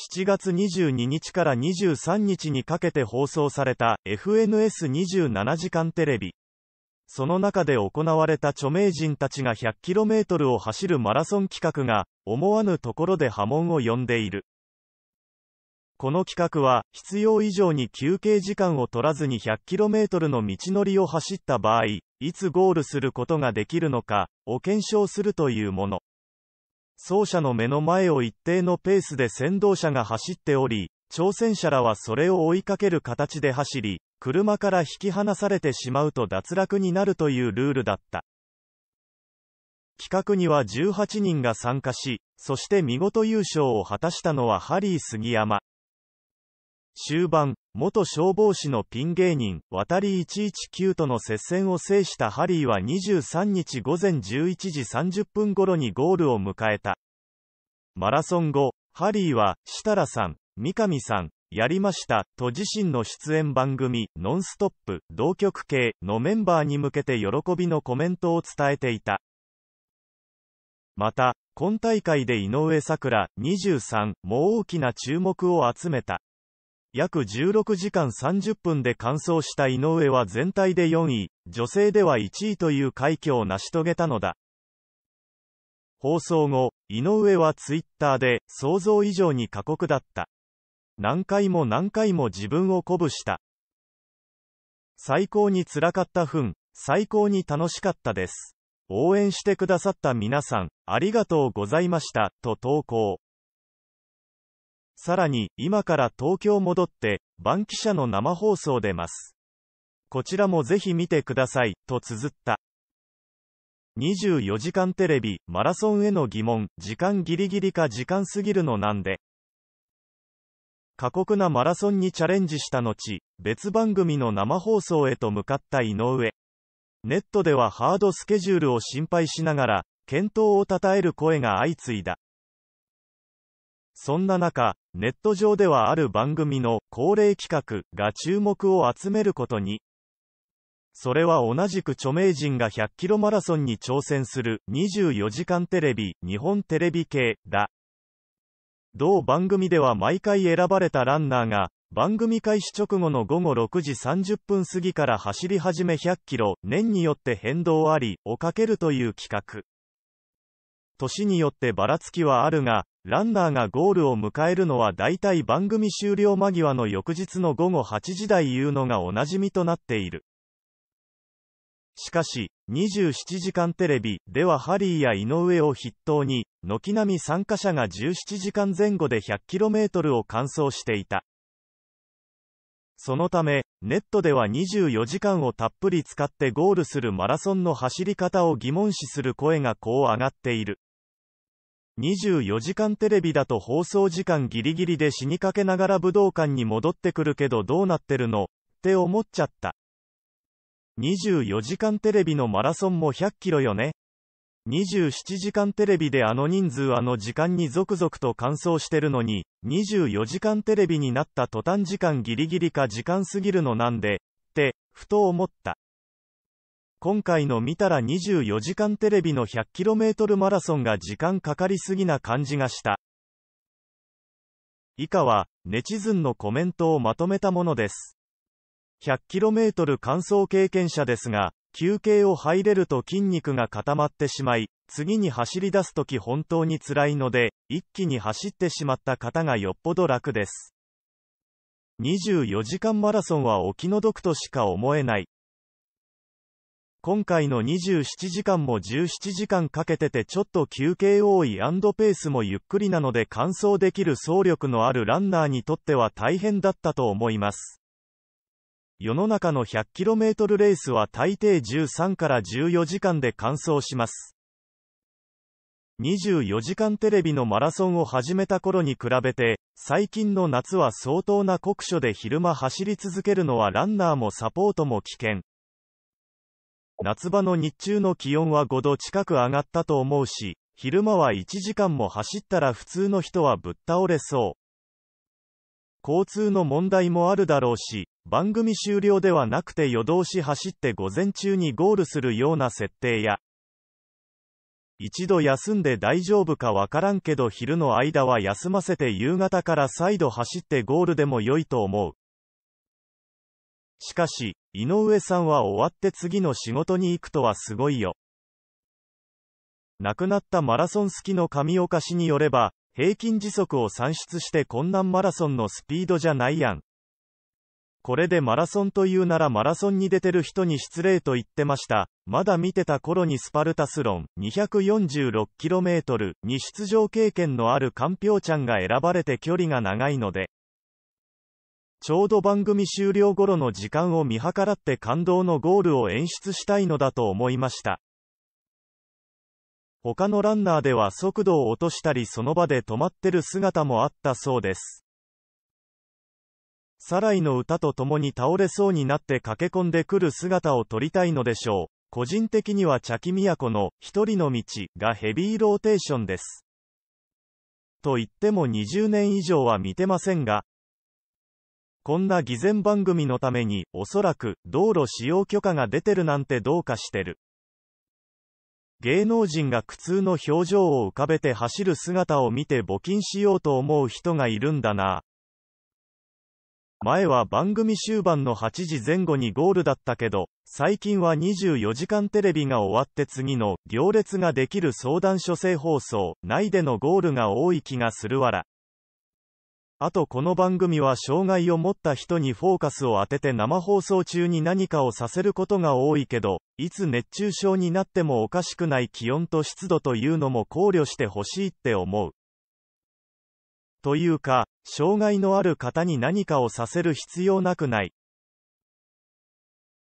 7月22日から23日にかけて放送された FNS27 時間テレビ。その中で行われた著名人たちが 100km を走るマラソン企画が、思わぬところで波紋を呼んでいる。この企画は、必要以上に休憩時間を取らずに 100km の道のりを走った場合、いつゴールすることができるのか、を検証するというもの。走者の目の前を一定のペースで先導車が走っており、挑戦者らはそれを追いかける形で走り、車から引き離されてしまうと脱落になるというルールだった。企画には18人が参加し、そして見事優勝を果たしたのはハリー杉山。終盤、元消防士のピン芸人、渡り119との接戦を制したハリーは23日午前11時30分頃にゴールを迎えた。マラソン後、ハリーは、設楽さん、三上さん、やりました、と自身の出演番組、ノンストップ、同局系のメンバーに向けて喜びのコメントを伝えていた。また、今大会で井上咲楽、23も大きな注目を集めた。約16時間30分で完走した井上は全体で4位、女性では1位という快挙を成し遂げたのだ。放送後、井上はツイッターで、想像以上に過酷だった。何回も何回も自分を鼓舞した。最高に辛かった分、最高に楽しかったです。応援してくださった皆さん、ありがとうございました、と投稿。さらに、今から東京戻って、バンキシャの生放送出ます。こちらもぜひ見てください、と綴った。24時間テレビ、マラソンへの疑問、時間ギリギリか時間過ぎるのなんで。過酷なマラソンにチャレンジした後、別番組の生放送へと向かった井上。ネットではハードスケジュールを心配しながら、検討を称える声が相次いだ。そんな中、ネット上ではある番組の恒例企画が注目を集めることに。それは同じく著名人が100キロマラソンに挑戦する24時間テレビ日本テレビ系だ。同番組では毎回選ばれたランナーが番組開始直後の午後6時30分過ぎから走り始め100キロ年によって変動ありをかけるという企画。年によってばらつきはあるが、ランナーがゴールを迎えるのは大体番組終了間際の翌日の午後8時台いうのがおなじみとなっている。しかし、27時間テレビではハリーや井上を筆頭に、軒並み参加者が17時間前後で 100km を完走していた。そのため、ネットでは24時間をたっぷり使ってゴールするマラソンの走り方を疑問視する声がこう上がっている。24時間テレビだと放送時間ギリギリで死にかけながら武道館に戻ってくるけどどうなってるのって思っちゃった。24時間テレビのマラソンも100キロよね。27時間テレビであの人数あの時間に続々と完走してるのに、24時間テレビになった途端時間ギリギリか時間過ぎるのなんで、って、ふと思った。今回の見たら24時間テレビの 100km マラソンが時間かかりすぎな感じがした。以下は、ネチズンのコメントをまとめたものです。100km 完走経験者ですが、休憩を入れると筋肉が固まってしまい、次に走り出すとき本当に辛いので、一気に走ってしまった方がよっぽど楽です。24時間マラソンはお気の毒としか思えない。今回の27時間も17時間かけててちょっと休憩多いペースもゆっくりなので完走できる走力のあるランナーにとっては大変だったと思います。世の中の 100km レースは大抵13から14時間で完走します。24時間テレビのマラソンを始めた頃に比べて、最近の夏は相当な酷暑で昼間走り続けるのはランナーもサポートも危険。夏場の日中の気温は5度近く上がったと思うし、昼間は1時間も走ったら普通の人はぶっ倒れそう。交通の問題もあるだろうし、番組終了ではなくて夜通し走って午前中にゴールするような設定や、一度休んで大丈夫かわからんけど昼の間は休ませて夕方から再度走ってゴールでも良いと思う。しかし、井上さんは終わって次の仕事に行くとはすごいよ。亡くなったマラソン好きの神岡氏によれば、平均時速を算出して困難マラソンのスピードじゃないやん。これでマラソンというならマラソンに出てる人に失礼と言ってました。まだ見てた頃にスパルタスロン 246km に出場経験のあるかんぴょうちゃんが選ばれて距離が長いので。ちょうど番組終了頃の時間を見計らって感動のゴールを演出したいのだと思いました。他のランナーでは速度を落としたりその場で止まってる姿もあったそうです。サライの歌と共に倒れそうになって駆け込んでくる姿を撮りたいのでしょう。個人的には茶木都の一人の道がヘビーローテーションです。と言っても20年以上は見てませんが、こんな偽善番組のために、おそらく、道路使用許可が出てるなんてどうかしてる。芸能人が苦痛の表情を浮かべて走る姿を見て募金しようと思う人がいるんだな。前は番組終盤の8時前後にゴールだったけど、最近は24時間テレビが終わって次の行列ができる相談所制放送内でのゴールが多い気がするわら。あとこの番組は障害を持った人にフォーカスを当てて生放送中に何かをさせることが多いけど、いつ熱中症になってもおかしくない気温と湿度というのも考慮してほしいって思う。というか、障害のある方に何かをさせる必要なくない。